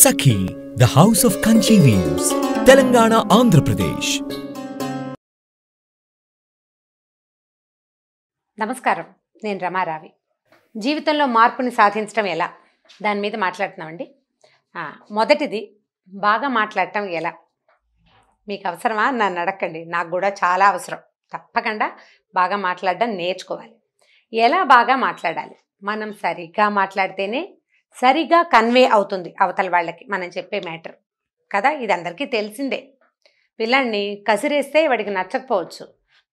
Sakhi the house of Kanchi weaves Telangana Andhra Pradesh నమస్కారం నేను రమారావి జీవితంలో మార్పుని సాధించడం ఎలా దాని మీద మాట్లాడుతున్నామండి మొదటిది బాగా మాట్లాడటం ఎలా మీకు అవసరమా నన్ను అడగండి నాకు కూడా చాలా అవసరం తప్పకుండా బాగా మాట్లాడడం నేర్చుకోవాలి ఎలా బాగా మాట్లాడాలి మనం సరిగ్గా మాట్లాడితేనే సరిగా కన్వే అవుతుంది అవతల వాళ్ళకి మనం చెప్పే మ్యాటర్ కదా ఇది అందరికీ తెలిసిందే పిల్లాన్ని కసిరేస్తే వాడికి నచ్చకపోవచ్చు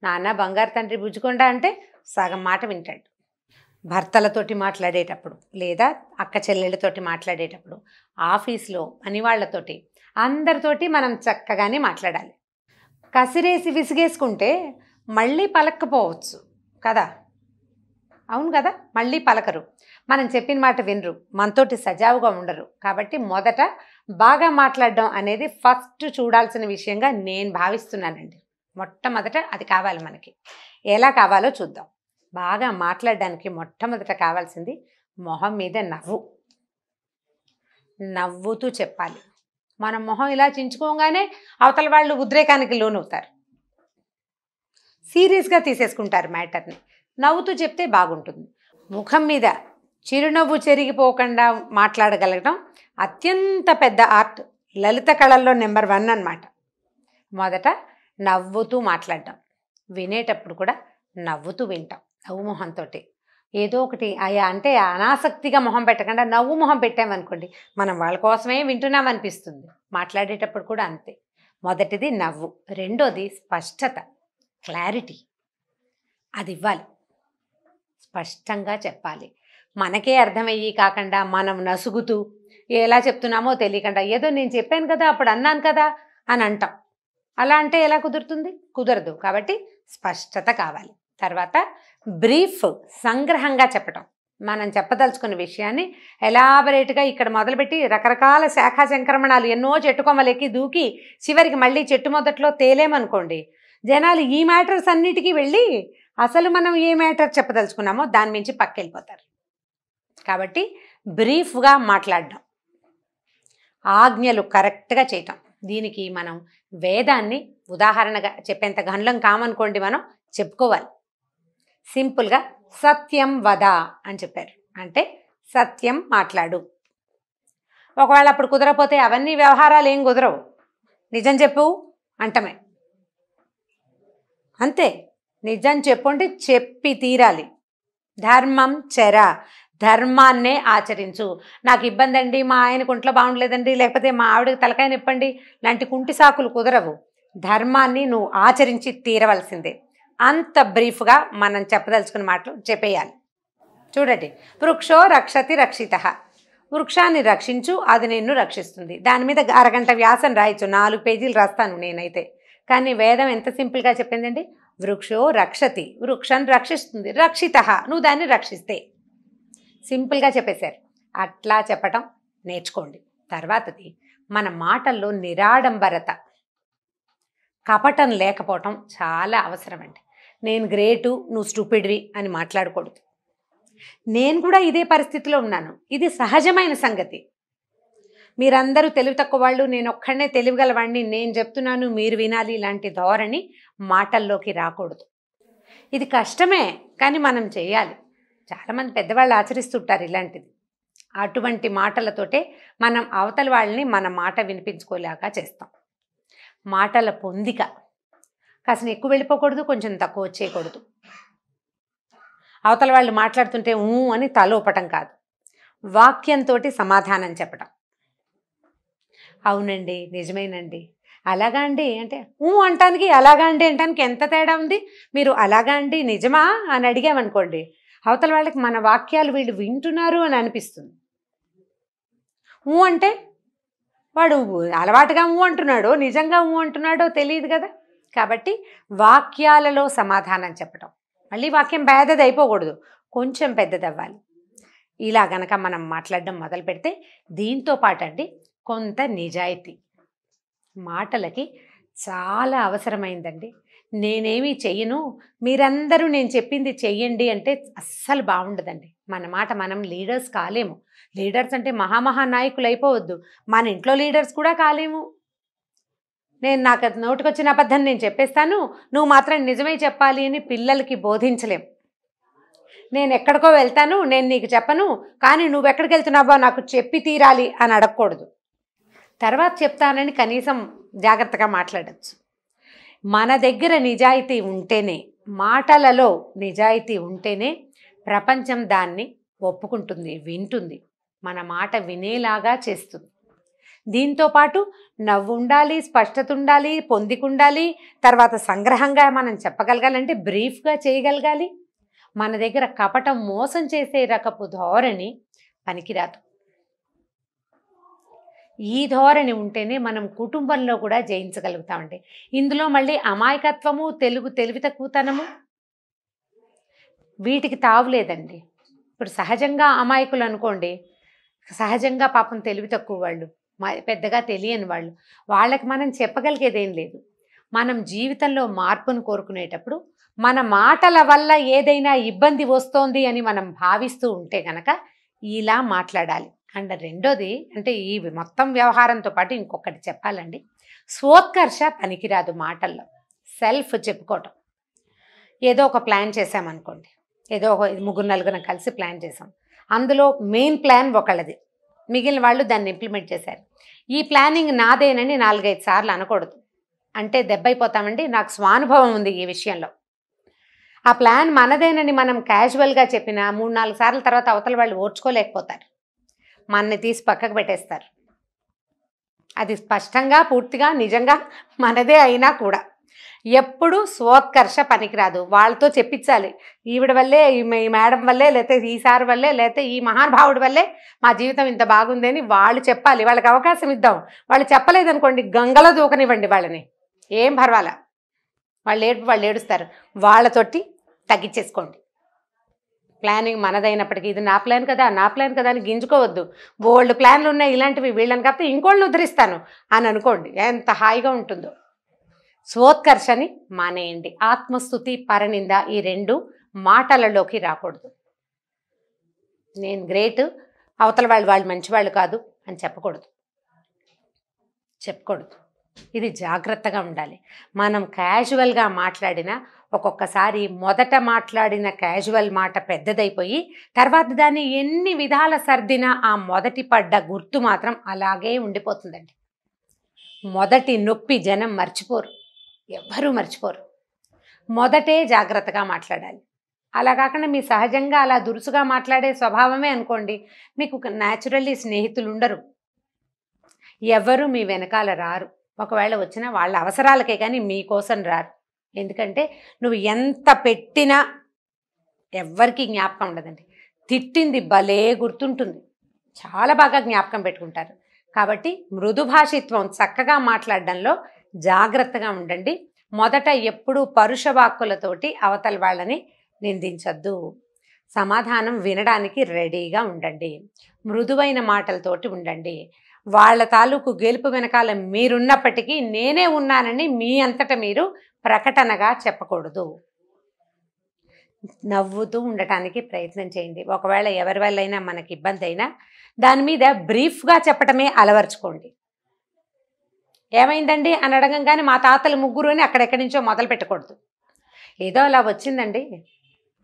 నాన్న బంగారు తండ్రి బుజ్జుకొండ అంటే సగం మాట వింటాడు భర్తలతోటి మాట్లాడేటప్పుడు లేదా అక్క చెల్లెళ్ళతోటి మాట్లాడేటప్పుడు ఆఫీస్లో పనివాళ్లతోటి అందరితోటి మనం చక్కగానే మాట్లాడాలి కసిరేసి విసిగేసుకుంటే మళ్ళీ పలక్కపోవచ్చు కదా అవును కదా మళ్ళీ పలకరు మనం చెప్పిన మాట వినరు మనతోటి సజావుగా ఉండరు కాబట్టి మొదట బాగా మాట్లాడడం అనేది ఫస్ట్ చూడాల్సిన విషయంగా నేను భావిస్తున్నానండి మొట్టమొదట అది కావాలి మనకి ఎలా కావాలో చూద్దాం బాగా మాట్లాడడానికి మొట్టమొదట కావాల్సింది మొహం మీద నవ్వు నవ్వుతూ చెప్పాలి మన మొహం ఇలా చించుకోగానే అవతల వాళ్ళు ఉద్రేకానికి లోనవుతారు సీరియస్గా తీసేసుకుంటారు మ్యాటర్ని నవ్వుతూ చెప్తే బాగుంటుంది ముఖం మీద చిరునవ్వు చెరిగిపోకుండా మాట్లాడగలగడం అత్యంత పెద్ద ఆర్ట్ లలిత కళల్లో నెంబర్ వన్ అనమాట మొదట నవ్వుతూ మాట్లాడడం వినేటప్పుడు కూడా నవ్వుతూ వింటాం నవ్వు మొహంతో ఏదో ఒకటి అయా అంటే అనాసక్తిగా మొహం పెట్టకుండా నవ్వు మొహం పెట్టామనుకోండి మనం వాళ్ళ కోసమే వింటున్నాం అనిపిస్తుంది మాట్లాడేటప్పుడు కూడా అంతే మొదటిది నవ్వు రెండోది స్పష్టత క్లారిటీ అది ఇవ్వాలి స్పష్టంగా చెప్పాలి మనకే అర్థమయ్యి కాకుండా మనం నసుగుతూ ఎలా చెప్తున్నామో తెలియకుండా ఏదో నేను చెప్పాను కదా అప్పుడు అన్నాను కదా అని అంటాం అలా అంటే ఎలా కుదురుతుంది కుదరదు కాబట్టి స్పష్టత కావాలి తర్వాత బ్రీఫ్ సంగ్రహంగా చెప్పటం మనం చెప్పదలుచుకున్న విషయాన్ని ఎలాబరేట్గా ఇక్కడ మొదలుపెట్టి రకరకాల శాఖా సంక్రమణాలు ఎన్నో చెట్టుకొమ్మలెక్కి దూకి చివరికి మళ్ళీ చెట్టు మొదట్లో తేలేమనుకోండి జనాలు ఈ మ్యాటర్స్ అన్నిటికీ వెళ్ళి అసలు మనం ఏ మ్యాటర్ చెప్పదలుచుకున్నామో దాని మించి పక్కెళ్ళిపోతారు కాబట్టి బ్రీఫ్గా మాట్లాడడం ఆజ్ఞలు కరెక్ట్గా చేయటం దీనికి మనం వేదాన్ని ఉదాహరణగా చెప్పేంత గండ్లం కామనుకోండి మనం చెప్పుకోవాలి సింపుల్గా సత్యం వద అని చెప్పారు అంటే సత్యం మాట్లాడు ఒకవేళ అప్పుడు కుదరపోతే అవన్నీ వ్యవహారాలు ఏం కుదరవు నిజం చెప్పు అంటమే అంతే నిజం చెప్పండి చెప్పి తీరాలి ధర్మం చెర ధర్మాన్నే ఆచరించు నాకు ఇబ్బంది అండి మా ఆయనకు ఒంట్లో బాగుండలేదండి లేకపోతే మా ఆవిడకి తలకాయ నిప్పండి లాంటి కుంటి సాకులు కుదరవు ధర్మాన్ని నువ్వు ఆచరించి తీరవలసిందే అంత బ్రీఫ్గా మనం చెప్పదలుచుకున్న మాటలు చెప్పేయాలి చూడండి వృక్షో రక్షతి రక్షిత వృక్షాన్ని రక్షించు అది నిన్ను రక్షిస్తుంది దాని మీద అరగంట వ్యాసం రాయచ్చు నాలుగు పేజీలు రాస్తాను నేనైతే కానీ వేదం ఎంత సింపుల్గా చెప్పిందండి వృక్షో రక్షతి వృక్షం రక్షిస్తుంది రక్షిత నువ్వు దాన్ని రక్షిస్తే సింపుల్గా చెప్పేశారు అట్లా చెప్పటం నేర్చుకోండి తర్వాతది మన మాటల్లో నిరాడంబరత కపటం లేకపోవటం చాలా అవసరం అండి నేను గ్రేటు నువ్వు స్టూపిడ్వి అని మాట్లాడకూడదు నేను కూడా ఇదే పరిస్థితిలో ఉన్నాను ఇది సహజమైన సంగతి మీరందరూ తెలివి తక్కువ వాళ్ళు నేను ఒక్కడనే గలవాడిని నేను చెప్తున్నాను మీరు వినాలి ఇలాంటి ధోరణి మాటల్లోకి రాకూడదు ఇది కష్టమే కానీ మనం చేయాలి చాలామంది పెద్దవాళ్ళు ఆచరిస్తుంటారు ఇలాంటిది అటువంటి మాటలతోటే మనం అవతల వాళ్ళని మన మాట వినిపించుకోలేక చేస్తాం మాటల పొందిక కాసిన ఎక్కువ వెళ్ళిపోకూడదు కొంచెం తక్కువ వచ్చేయకూడదు అవతల వాళ్ళు మాట్లాడుతుంటే ఊ అని తలోపటం కాదు వాక్యంతో సమాధానం చెప్పటం అవునండి నిజమేనండి అలాగా అండి అంటే ఊ అంటానికి అలాగా అండి అంటానికి ఎంత తేడా ఉంది మీరు అలాగా అండి నిజమా అని అడిగామనుకోండి అవతల వాళ్ళకి మన వాక్యాలు వీళ్ళు వింటున్నారు అని అనిపిస్తుంది ఊ అంటే వాడు అలవాటుగా ఊ అంటున్నాడో నిజంగా ఊ అంటున్నాడో తెలియదు కదా కాబట్టి వాక్యాలలో సమాధానం చెప్పడం మళ్ళీ వాక్యం పేదది అయిపోకూడదు కొంచెం పెద్దది అవ్వాలి ఇలా గనక మనం మాట్లాడడం మొదలు పెడితే దీంతో పాటు అండి కొంత నిజాయితీ మాటలకి చాలా అవసరమైందండి నేనేమి చెయ్యను మీరందరూ నేను చెప్పింది చెయ్యండి అంటే అస్సలు బాగుండదండి మన మాట మనం లీడర్స్ కాలేము లీడర్స్ అంటే మహామహానాయకులు అయిపోవద్దు మన ఇంట్లో లీడర్స్ కూడా కాలేము నేను నాకు నోటికొచ్చిన అబద్ధం నేను చెప్పేస్తాను నువ్వు మాత్రం నిజమే చెప్పాలి అని పిల్లలకి బోధించలేం నేను ఎక్కడికో వెళ్తాను నేను నీకు చెప్పను కానీ నువ్వెక్కడికి వెళ్తున్నావో నాకు చెప్పి తీరాలి అని అడగకూడదు తర్వాత చెప్తానని కనీసం జాగ్రత్తగా మాట్లాడచ్చు మన దగ్గర నిజాయితీ ఉంటేనే మాటలలో నిజాయితీ ఉంటేనే ప్రపంచం దాన్ని ఒప్పుకుంటుంది వింటుంది మన మాట వినేలాగా చేస్తుంది దీంతోపాటు నవ్వు ఉండాలి స్పష్టత ఉండాలి పొందికుండాలి తర్వాత సంగ్రహంగా మనం చెప్పగలగాలంటే బ్రీఫ్గా చేయగలగాలి మన దగ్గర కపటం మోసం చేసే రకపు ధోరణి పనికిరాదు ఈ ధోరణి ఉంటేనే మనం కుటుంబంలో కూడా జయించగలుగుతామండి ఇందులో మళ్ళీ అమాయకత్వము తెలుగు తెలివి తక్కువతనము వీటికి తావులేదండి ఇప్పుడు సహజంగా అమాయకులు అనుకోండి సహజంగా పాపం తెలివి తక్కువ వాళ్ళు పెద్దగా తెలియని వాళ్ళు వాళ్ళకి మనం చెప్పగలిగేదేం లేదు మనం జీవితంలో మార్పును కోరుకునేటప్పుడు మన మాటల వల్ల ఏదైనా ఇబ్బంది వస్తోంది అని మనం భావిస్తూ ఉంటే గనక ఇలా మాట్లాడాలి అండ్ రెండోది అంటే ఈ మొత్తం వ్యవహారంతో పాటు ఇంకొకటి చెప్పాలండి స్వోత్కర్ష పనికిరాదు మాటల్లో సెల్ఫ్ చెప్పుకోవటం ఏదో ఒక ప్లాన్ చేసామనుకోండి ఏదో ఒక ముగ్గురు నలుగురం కలిసి ప్లాన్ చేసాం అందులో మెయిన్ ప్లాన్ ఒకళ్ళది మిగిలిన వాళ్ళు దాన్ని ఇంప్లిమెంట్ చేశారు ఈ ప్లానింగ్ నాదేనని నాలుగైదు సార్లు అనకూడదు అంటే దెబ్బైపోతామండి నాకు స్వానుభవం ఉంది ఈ విషయంలో ఆ ప్లాన్ మనదేనని మనం క్యాజువల్గా చెప్పినా మూడు నాలుగు సార్లు తర్వాత అవతల వాళ్ళు ఓర్చుకోలేకపోతారు మనని తీసి పక్కకు పెట్టేస్తారు అది స్పష్టంగా పూర్తిగా నిజంగా మనదే అయినా కూడా ఎప్పుడు స్వోత్కర్ష పనికిరాదు వాళ్ళతో చెప్పించాలి ఈవిడ వల్లే ఈ మేడం వల్లే లేకపోతే ఈ సార్ వల్లే లేకపోతే ఈ మహానుభావుడి వల్లే మా జీవితం ఇంత బాగుందని వాళ్ళు చెప్పాలి వాళ్ళకి అవకాశం ఇద్దాం వాళ్ళు చెప్పలేదనుకోండి గంగలో దూకనివ్వండి వాళ్ళని ఏం పర్వాలా వాళ్ళు ఏడు వాళ్ళు ఏడుస్తారు వాళ్ళతోటి తగ్గించేసుకోండి ప్లానింగ్ మనదైనప్పటికీ ఇది నా ప్లాన్ కదా నా ప్లాన్ కదా అని గింజుకోవద్దు బోల్డ్ ప్లాన్లు ఉన్నాయి ఇలాంటివి వీళ్ళని కాకపోతే ఇంకోళ్ళని ఉద్ధరిస్తాను అని అనుకోండి ఎంత హాయిగా ఉంటుందో స్వోత్కర్షని మానేయండి ఆత్మస్థుతి పరనింద ఈ రెండు మాటలలోకి రాకూడదు నేను గ్రేట్ అవతల వాళ్ళు వాళ్ళు మంచివాళ్ళు కాదు అని చెప్పకూడదు చెప్పకూడదు ఇది జాగ్రత్తగా ఉండాలి మనం క్యాజువల్గా మాట్లాడినా ఒక్కొక్కసారి మొదట మాట్లాడిన క్యాజువల్ మాట పెద్దదైపోయి తర్వాత దాన్ని ఎన్ని విధాల సర్దినా ఆ మొదటి పడ్డ గుర్తు మాత్రం అలాగే ఉండిపోతుందండి మొదటి నొప్పి జనం మర్చిపోరు ఎవ్వరూ మర్చిపోరు మొదటే జాగ్రత్తగా మాట్లాడాలి అలా కాకుండా మీ సహజంగా అలా దురుసుగా మాట్లాడే స్వభావమే అనుకోండి మీకు న్యాచురల్లీ స్నేహితులు ఉండరు ఎవరు మీ వెనకాల రారు ఒకవేళ వచ్చినా వాళ్ళ అవసరాలకే కానీ మీకోసం రారు ఎందుకంటే నువ్వు ఎంత పెట్టినా ఎవ్వరికి జ్ఞాపకం ఉండదండి తిట్టింది భలే గుర్తుంటుంది చాలా బాగా జ్ఞాపకం పెట్టుకుంటారు కాబట్టి మృదుభాషిత్వం చక్కగా మాట్లాడడంలో జాగ్రత్తగా ఉండండి మొదట ఎప్పుడూ పరుష వాక్కులతోటి అవతల వాళ్ళని నిందించద్దు సమాధానం వినడానికి రెడీగా ఉండండి మృదువైన మాటలతోటి ఉండండి వాళ్ళ తాలూకు గెలుపు వెనకాల మీరున్నప్పటికీ నేనే ఉన్నానని మీ అంతటా మీరు ప్రకటనగా చెప్పకూడదు నవ్వుతూ ఉండటానికి ప్రయత్నం చేయండి ఒకవేళ ఎవరి అయినా మనకి ఇబ్బంది అయినా దాని మీద బ్రీఫ్గా చెప్పటమే అలవర్చుకోండి ఏమైందండి అని అడగంగానే మా తాతలు ముగ్గురు అని అక్కడెక్కడి నుంచో మొదలు పెట్టకూడదు ఏదో అలా వచ్చిందండి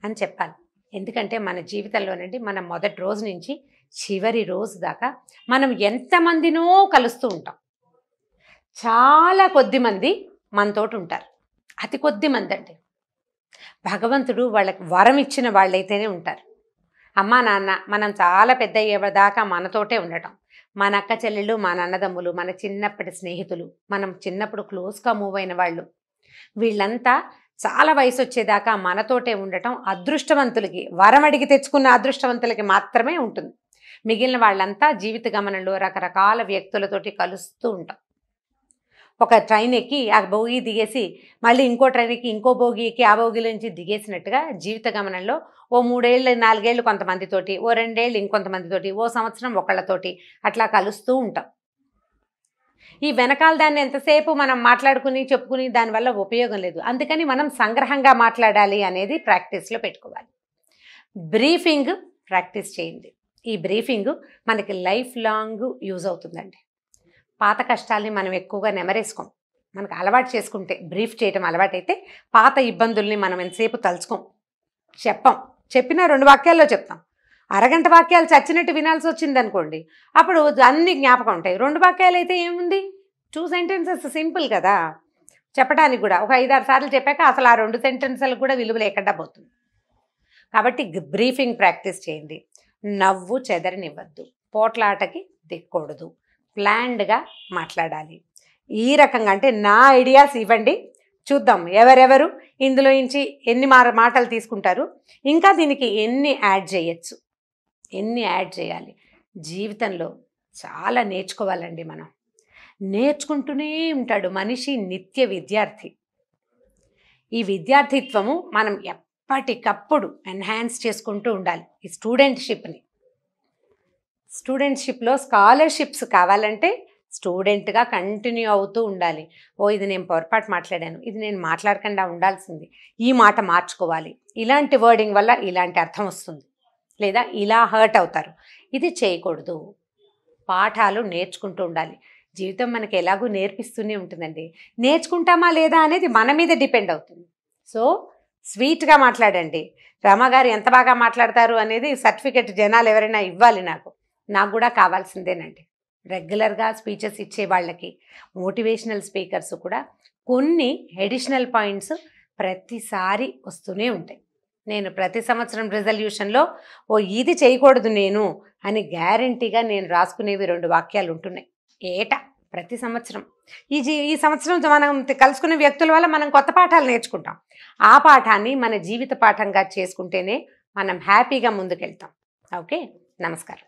అని చెప్పాలి ఎందుకంటే మన జీవితంలోనండి మన మొదటి రోజు నుంచి చివరి రోజు దాకా మనం ఎంతమందినో కలుస్తూ ఉంటాం చాలా కొద్ది మంది మనతోటి ఉంటారు అతి కొద్ది మంది అండి భగవంతుడు వాళ్ళకి వరం ఇచ్చిన వాళ్ళైతేనే ఉంటారు అమ్మా నాన్న మనం చాలా పెద్ద అయ్యేదాకా మనతోటే ఉండటం మన అక్క చెల్లెళ్ళు మా నన్నదమ్ములు మన చిన్నప్పటి స్నేహితులు మనం చిన్నప్పుడు క్లోజ్గా మూవ్ అయిన వాళ్ళు వీళ్ళంతా చాలా వయసు వచ్చేదాకా మనతోటే ఉండటం అదృష్టవంతులకి వరం అడిగి తెచ్చుకున్న అదృష్టవంతులకి మాత్రమే ఉంటుంది మిగిలిన వాళ్ళంతా జీవిత గమనంలో రకరకాల వ్యక్తులతోటి కలుస్తూ ఉంటాం ఒక ట్రైన్ ఎక్కి ఆ భోగి దిగేసి మళ్ళీ ఇంకో ట్రైన్ ఎక్కి ఇంకో భోగి ఎక్కి ఆ భోగిలో నుంచి దిగేసినట్టుగా జీవిత గమనంలో ఓ మూడేళ్ళు నాలుగేళ్ళు కొంతమందితోటి ఓ రెండేళ్ళు ఇంకొంతమందితోటి ఓ సంవత్సరం ఒకళ్ళతోటి అట్లా కలుస్తూ ఉంటాం ఈ వెనకాల దాన్ని ఎంతసేపు మనం మాట్లాడుకుని చెప్పుకుని దానివల్ల ఉపయోగం లేదు అందుకని మనం సంగ్రహంగా మాట్లాడాలి అనేది ప్రాక్టీస్లో పెట్టుకోవాలి బ్రీఫింగ్ ప్రాక్టీస్ చేయండి ఈ బ్రీఫింగ్ మనకి లైఫ్ లాంగ్ యూజ్ అవుతుందండి పాత కష్టాలని మనం ఎక్కువగా నెమరేసుకోం మనకు అలవాటు చేసుకుంటే బ్రీఫ్ చేయటం అలవాటైతే పాత ఇబ్బందుల్ని మనం ఎంతసేపు తలుచుకోం చెప్పం చెప్పిన రెండు వాక్యాల్లో చెప్తాం అరగంట వాక్యాలు చచ్చినట్టు వినాల్సి వచ్చింది అనుకోండి అప్పుడు అన్ని జ్ఞాపకం ఉంటాయి రెండు వాక్యాలు అయితే ఏముంది టూ సెంటెన్సెస్ సింపుల్ కదా చెప్పడానికి కూడా ఒక ఐదారు సార్లు చెప్పాక అసలు ఆ రెండు సెంటెన్సులు కూడా విలువ లేకుండా పోతుంది కాబట్టి బ్రీఫింగ్ ప్రాక్టీస్ చేయండి నవ్వు చెదరనివ్వద్దు పోట్లాటకి దిక్కూడదు ప్లాన్డ్గా మాట్లాడాలి ఈ రకంగా అంటే నా ఐడియాస్ ఇవ్వండి చూద్దాం ఎవరెవరు ఇందులో నుంచి ఎన్ని మాటలు తీసుకుంటారు ఇంకా దీనికి ఎన్ని యాడ్ చేయొచ్చు ఎన్ని యాడ్ చేయాలి జీవితంలో చాలా నేర్చుకోవాలండి మనం నేర్చుకుంటూనే ఉంటాడు మనిషి నిత్య విద్యార్థి ఈ విద్యార్థిత్వము మనం ఎప్పటికప్పుడు ఎన్హాన్స్ చేసుకుంటూ ఉండాలి ఈ స్టూడెంట్షిప్ని స్టూడెంట్షిప్లో స్కాలర్షిప్స్ కావాలంటే స్టూడెంట్గా కంటిన్యూ అవుతూ ఉండాలి ఓ ఇది నేను పొరపాటు మాట్లాడాను ఇది నేను మాట్లాడకుండా ఉండాల్సింది ఈ మాట మార్చుకోవాలి ఇలాంటి వర్డింగ్ వల్ల ఇలాంటి అర్థం వస్తుంది లేదా ఇలా హర్ట్ అవుతారు ఇది చేయకూడదు పాఠాలు నేర్చుకుంటూ ఉండాలి జీవితం మనకి ఎలాగూ నేర్పిస్తూనే ఉంటుందండి నేర్చుకుంటామా లేదా అనేది మన మీద డిపెండ్ అవుతుంది సో స్వీట్గా మాట్లాడండి రమగారు ఎంత బాగా మాట్లాడతారు అనేది సర్టిఫికెట్ జనాలు ఎవరైనా ఇవ్వాలి నాకు నాకు కూడా కావాల్సిందేనండి రెగ్యులర్గా స్పీచెస్ ఇచ్చే వాళ్ళకి మోటివేషనల్ స్పీకర్స్ కూడా కొన్ని ఎడిషనల్ పాయింట్స్ ప్రతిసారి వస్తూనే ఉంటాయి నేను ప్రతి సంవత్సరం రిజల్యూషన్లో ఓ ఇది చేయకూడదు నేను అని గ్యారంటీగా నేను రాసుకునేవి రెండు వాక్యాలు ఉంటున్నాయి ఏటా ప్రతి సంవత్సరం ఈ జీ ఈ సంవత్సరం మనం కలుసుకునే వ్యక్తుల వల్ల మనం కొత్త పాఠాలు నేర్చుకుంటాం ఆ పాఠాన్ని మన జీవిత పాఠంగా చేసుకుంటేనే మనం హ్యాపీగా ముందుకెళ్తాం ఓకే నమస్కారం